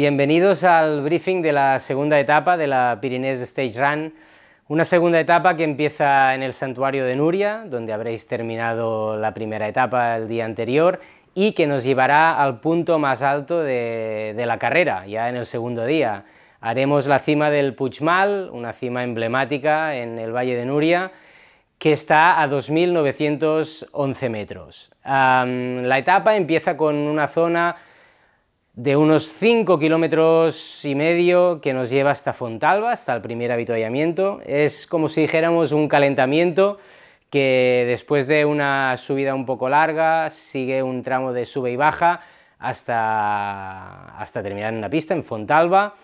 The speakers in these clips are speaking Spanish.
Bienvenidos al briefing de la segunda etapa de la Pirineos Stage Run, una segunda etapa que empieza en el santuario de Nuria, donde habréis terminado la primera etapa el día anterior y que nos llevará al punto más alto de, la carrera, ya en el segundo día. Haremos la cima del Puigmal, una cima emblemática en el Valle de Nuria, que está a 2.911 metros. la etapa empieza con una zona de unos 5 kilómetros y medio que nos lleva hasta Fontalba, hasta el primer avituallamiento. Es como si dijéramos un calentamiento que después de una subida un poco larga sigue un tramo de sube y baja hasta, terminar en la pista, en Fontalba.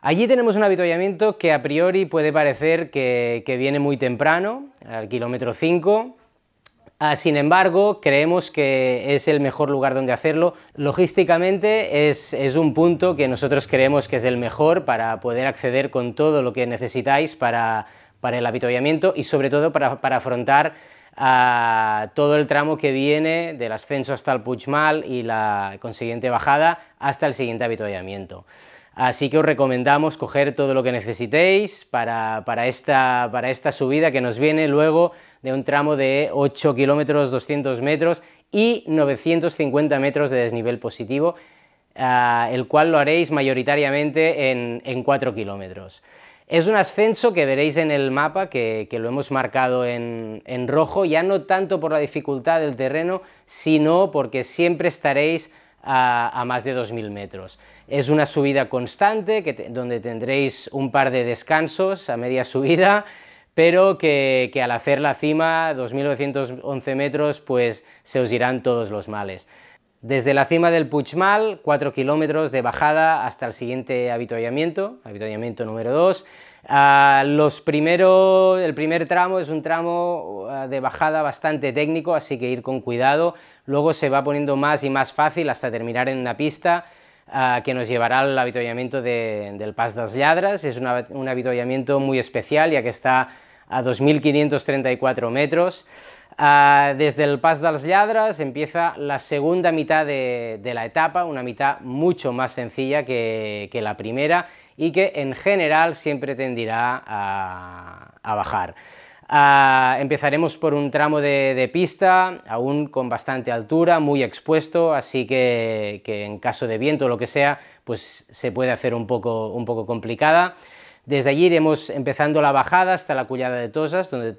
Allí tenemos un avituallamiento que a priori puede parecer que, que viene muy temprano, al kilómetro 5, Ah, sin embargo, creemos que es el mejor lugar donde hacerlo. Logísticamente es, un punto que nosotros creemos que es el mejor para poder acceder con todo lo que necesitáis para, el avituallamiento y sobre todo para, afrontar ah, todo el tramo que viene del ascenso hasta el Puigmal y la consiguiente bajada hasta el siguiente avituallamiento. Así que os recomendamos coger todo lo que necesitéis para esta subida que nos viene luego de un tramo de 8 kilómetros 200 metros y 950 metros de desnivel positivo, ah, el cual lo haréis mayoritariamente en, 4 kilómetros. Es un ascenso que veréis en el mapa, que, lo hemos marcado en, rojo, ya no tanto por la dificultad del terreno, sino porque siempre estaréis a, más de 2.000 metros. Es una subida constante, donde tendréis un par de descansos a media subida, pero que, al hacer la cima, 2.911 metros, pues se os irán todos los males. Desde la cima del Puchmal, 4 kilómetros de bajada hasta el siguiente avituallamiento, avituallamiento número 2. Ah, los primeros, el primer tramo es un tramo ah, de bajada bastante técnico, así que ir con cuidado. Luego se va poniendo más y más fácil hasta terminar en una pista ah, que nos llevará al avituallamiento del Pas das Lladras. Es un avituallamiento muy especial ya que está a 2.534 metros. Ah, desde el Pas de las Lladras empieza la segunda mitad de, la etapa, una mitad mucho más sencilla que, la primera y que en general siempre tendirá a, bajar. Ah, empezaremos por un tramo de, pista, aún con bastante altura, muy expuesto, así que, en caso de viento o lo que sea, pues se puede hacer un un poco complicada. Desde allí iremos empezando la bajada hasta la Cullada de Tosas, donde,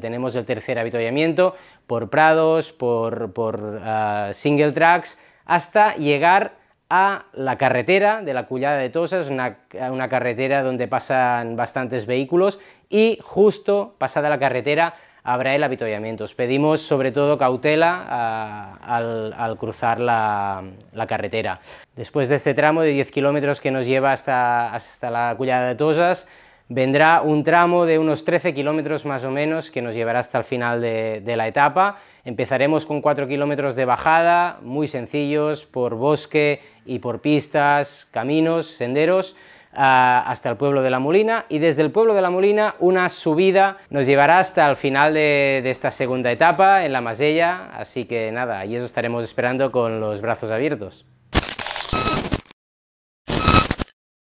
tenemos el tercer avituallamiento, por prados, por, ah, single tracks, hasta llegar a la carretera de la Cullada de Tosas, una, una carretera donde pasan bastantes vehículos, y justo pasada la carretera habrá el avituallamiento. Pedimos sobre todo cautela ah, al, cruzar la, carretera. Después de este tramo de 10 kilómetros que nos lleva hasta, la Cullada de Tosas, vendrá un tramo de unos 13 kilómetros más o menos que nos llevará hasta el final de, de la etapa. Empezaremos con 4 kilómetros de bajada, muy sencillos, por bosque y por pistas, caminos, senderos hasta el pueblo de La Molina y desde el pueblo de La Molina una subida nos llevará hasta el final de, esta segunda etapa en La Masella, así que nada, y eso estaremos esperando con los brazos abiertos.